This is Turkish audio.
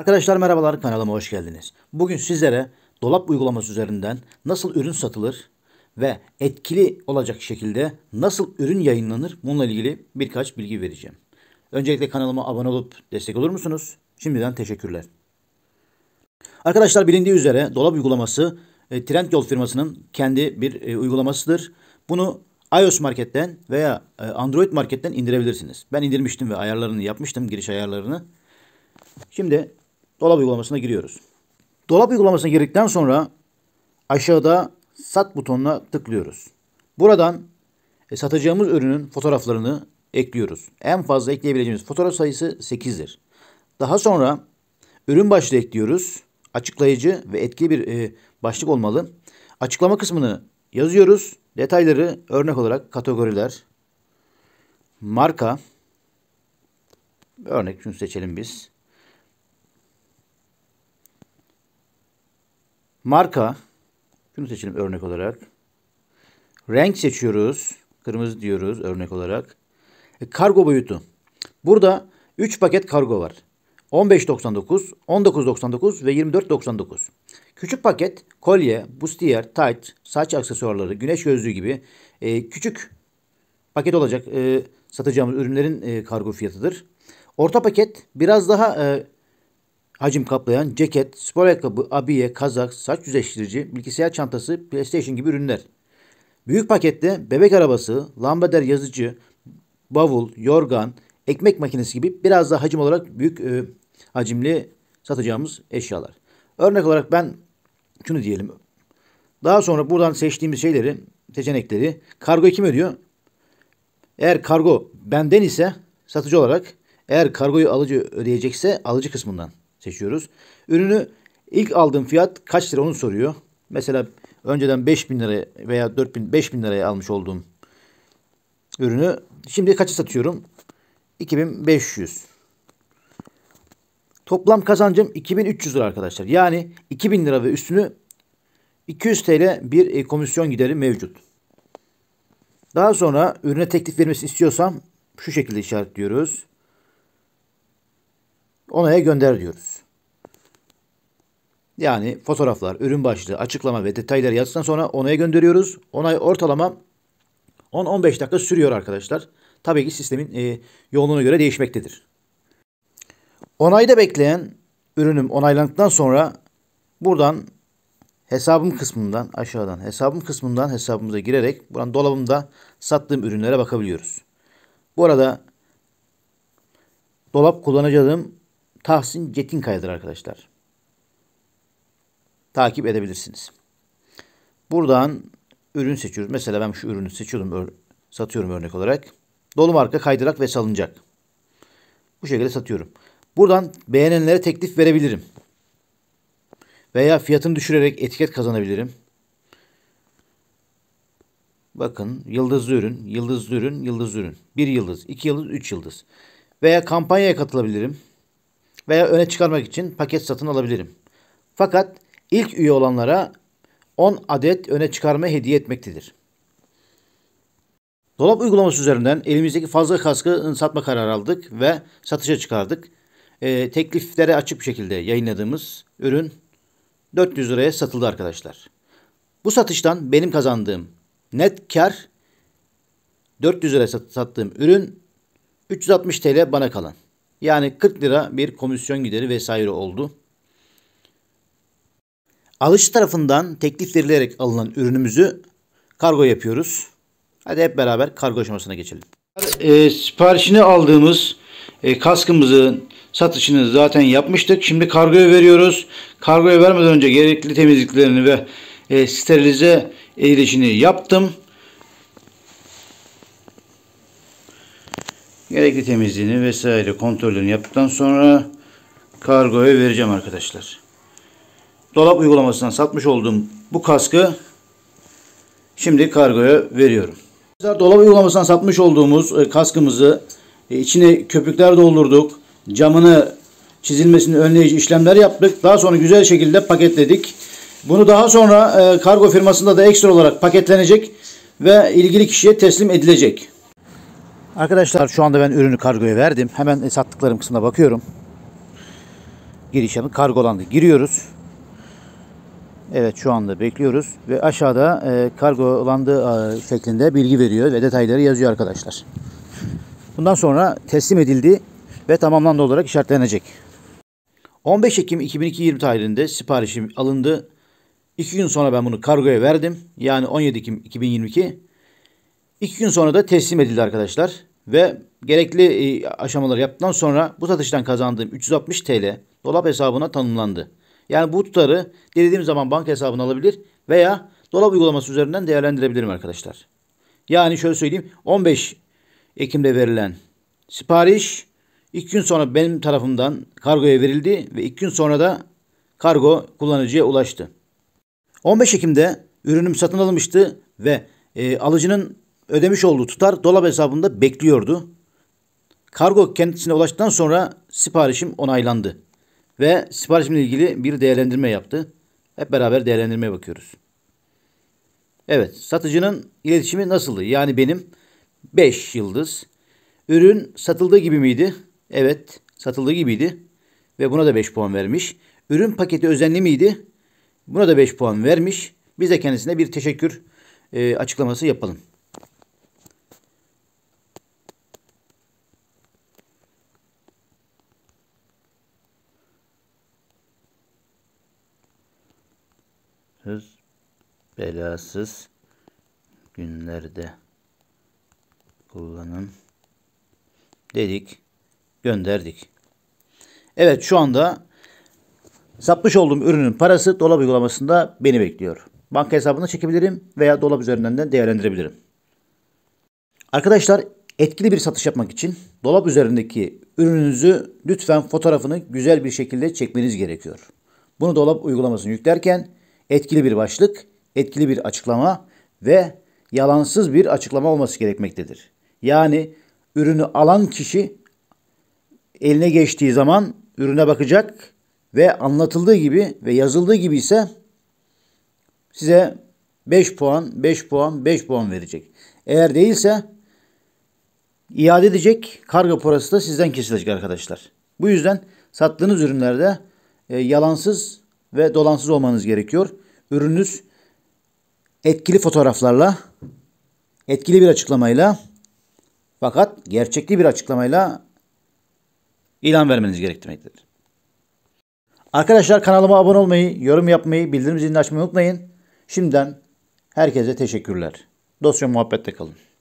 Arkadaşlar merhabalar kanalıma hoş geldiniz. Bugün sizlere dolap uygulaması üzerinden nasıl ürün satılır ve etkili olacak şekilde nasıl ürün yayınlanır bununla ilgili birkaç bilgi vereceğim. Öncelikle kanalıma abone olup destek olur musunuz? Şimdiden teşekkürler. Arkadaşlar bilindiği üzere dolap uygulaması e, Yol firmasının kendi bir e, uygulamasıdır. Bunu iOS marketten veya e, Android marketten indirebilirsiniz. Ben indirmiştim ve ayarlarını yapmıştım, giriş ayarlarını. Şimdi dolap uygulamasına giriyoruz. Dolap uygulamasına girdikten sonra aşağıda sat butonuna tıklıyoruz. Buradan e, satacağımız ürünün fotoğraflarını ekliyoruz. En fazla ekleyebileceğimiz fotoğraf sayısı 8'dir. Daha sonra ürün başlığı ekliyoruz. Açıklayıcı ve etkili bir e, başlık olmalı. Açıklama kısmını yazıyoruz. Detayları örnek olarak kategoriler, marka, örnek şunu seçelim biz. Marka, şunu seçelim örnek olarak. Renk seçiyoruz. Kırmızı diyoruz örnek olarak. E, kargo boyutu. Burada 3 paket kargo var. 15.99, 19.99 ve 24.99. Küçük paket kolye, bustier, tight, saç aksesuarları, güneş gözlüğü gibi e, küçük paket olacak e, satacağımız ürünlerin e, kargo fiyatıdır. Orta paket biraz daha e, hacim kaplayan ceket, spor ayakkabı, abiye, kazak, saç düzleştirici, bilgisayar çantası, PlayStation gibi ürünler. Büyük pakette bebek arabası, lambader yazıcı, bavul, yorgan, ekmek makinesi gibi biraz daha hacim olarak büyük e, hacimli satacağımız eşyalar. Örnek olarak ben şunu diyelim. Daha sonra buradan seçtiğimiz şeyleri, seçenekleri kargo kim ödüyor? Eğer kargo benden ise satıcı olarak eğer kargoyu alıcı ödeyecekse alıcı kısmından seçiyoruz. Ürünü ilk aldığım fiyat kaç lira onu soruyor. Mesela önceden 5000 lira veya 4000 5000 liraya almış olduğum ürünü şimdi kaça satıyorum? 2500. Toplam kazancım 2300 lira arkadaşlar. Yani 2000 lira ve üstünü 200 TL bir e, komisyon gideri mevcut. Daha sonra ürüne teklif vermesi istiyorsam şu şekilde işaretliyoruz. Onaya gönder diyoruz. Yani fotoğraflar, ürün başlığı, açıklama ve detayları yazdıktan sonra onaya gönderiyoruz. Onay ortalama 10-15 dakika sürüyor arkadaşlar. Tabii ki sistemin e, yoğunluğuna göre değişmektedir. Onayda bekleyen ürünüm onaylandıktan sonra buradan hesabım kısmından aşağıdan hesabım kısmından hesabımıza girerek buradan dolabımda sattığım ürünlere bakabiliyoruz. Bu arada dolap kullanacağım Tahsin Cetinkaya'dır arkadaşlar. Takip edebilirsiniz. Buradan ürün seçiyoruz. Mesela ben şu ürünü seçiyorum, satıyorum örnek olarak. Dolu marka kaydırak ve salıncak. Bu şekilde satıyorum. Buradan beğenenlere teklif verebilirim. Veya fiyatını düşürerek etiket kazanabilirim. Bakın yıldızlı ürün, yıldızlı ürün, yıldızlı ürün. Bir yıldız, iki yıldız, üç yıldız. Veya kampanyaya katılabilirim. Veya öne çıkarmak için paket satın alabilirim. Fakat ilk üye olanlara 10 adet öne çıkarma hediye etmektedir. Dolap uygulaması üzerinden elimizdeki fazla kaskı satma kararı aldık ve satışa çıkardık e, tekliflere açık bir şekilde yayınladığımız ürün 400 liraya satıldı arkadaşlar. Bu satıştan benim kazandığım net kar 400 liraya sat, sattığım ürün 360 TL bana kalan. Yani 40 lira bir komisyon gideri vesaire oldu. Alıcı tarafından teklif verilerek alınan ürünümüzü kargo yapıyoruz. Hadi hep beraber kargo aşamasına geçelim. E, siparişini aldığımız e, kaskımızın satışını zaten yapmıştık. Şimdi kargoya veriyoruz. Kargoya vermeden önce gerekli temizliklerini ve e, sterilize edilişini yaptım. Gerekli temizliğini vesaire kontrolünü yaptıktan sonra kargoya vereceğim arkadaşlar. Dolap uygulamasından satmış olduğum bu kaskı şimdi kargoya veriyorum. Dolap uygulamasından satmış olduğumuz e, kaskımızı e, içine köpükler doldurduk camını çizilmesini önleyici işlemler yaptık. Daha sonra güzel şekilde paketledik. Bunu daha sonra e, kargo firmasında da ekstra olarak paketlenecek ve ilgili kişiye teslim edilecek. Arkadaşlar şu anda ben ürünü kargoya verdim. Hemen sattıklarım kısmına bakıyorum. Giriş yapın. Kargolandı. Giriyoruz. Evet şu anda bekliyoruz ve aşağıda e, kargolandığı e, şeklinde bilgi veriyor ve detayları yazıyor arkadaşlar. Bundan sonra teslim edildi ve tamamlandı olarak işaretlenecek. 15 Ekim 2020 tarihinde siparişim alındı. 2 gün sonra ben bunu kargoya verdim. Yani 17 Ekim 2022. 2 gün sonra da teslim edildi arkadaşlar. Ve gerekli e, aşamaları yaptıktan sonra bu satıştan kazandığım 360 TL dolap hesabına tanımlandı. Yani bu tutarı dilediğim zaman banka hesabına alabilir veya dolap uygulaması üzerinden değerlendirebilirim arkadaşlar. Yani şöyle söyleyeyim 15 Ekim'de verilen sipariş İki gün sonra benim tarafımdan kargoya verildi ve iki gün sonra da kargo kullanıcıya ulaştı. 15 Ekim'de ürünüm satın alınmıştı ve e, alıcının ödemiş olduğu tutar dolap hesabında bekliyordu. Kargo kendisine ulaştıktan sonra siparişim onaylandı ve siparişimle ilgili bir değerlendirme yaptı. Hep beraber değerlendirmeye bakıyoruz. Evet, satıcının iletişimi nasıldı? Yani benim 5 yıldız. Ürün satıldığı gibi miydi? Evet satıldığı gibiydi. Ve buna da 5 puan vermiş. Ürün paketi özenli miydi? Buna da 5 puan vermiş. Biz de kendisine bir teşekkür e, açıklaması yapalım. Hız belasız günlerde kullanın dedik gönderdik. Evet şu anda satmış olduğum ürünün parası dolap uygulamasında beni bekliyor. Banka hesabına çekebilirim veya dolap üzerinden de değerlendirebilirim. Arkadaşlar etkili bir satış yapmak için dolap üzerindeki ürününüzü lütfen fotoğrafını güzel bir şekilde çekmeniz gerekiyor. Bunu dolap uygulamasını yüklerken etkili bir başlık, etkili bir açıklama ve yalansız bir açıklama olması gerekmektedir. Yani ürünü alan kişi eline geçtiği zaman ürüne bakacak ve anlatıldığı gibi ve yazıldığı gibi ise size 5 puan, 5 puan, 5 puan verecek. Eğer değilse iade edecek. Kargo parası da sizden kesilecek arkadaşlar. Bu yüzden sattığınız ürünlerde e, yalansız ve dolansız olmanız gerekiyor. Ürününüz etkili fotoğraflarla, etkili bir açıklamayla fakat gerçekli bir açıklamayla ilan vermeniz gerektirmektedir. Arkadaşlar kanalıma abone olmayı, yorum yapmayı, bildirim zilini açmayı unutmayın. Şimdiden herkese teşekkürler. Dosya muhabbette kalın.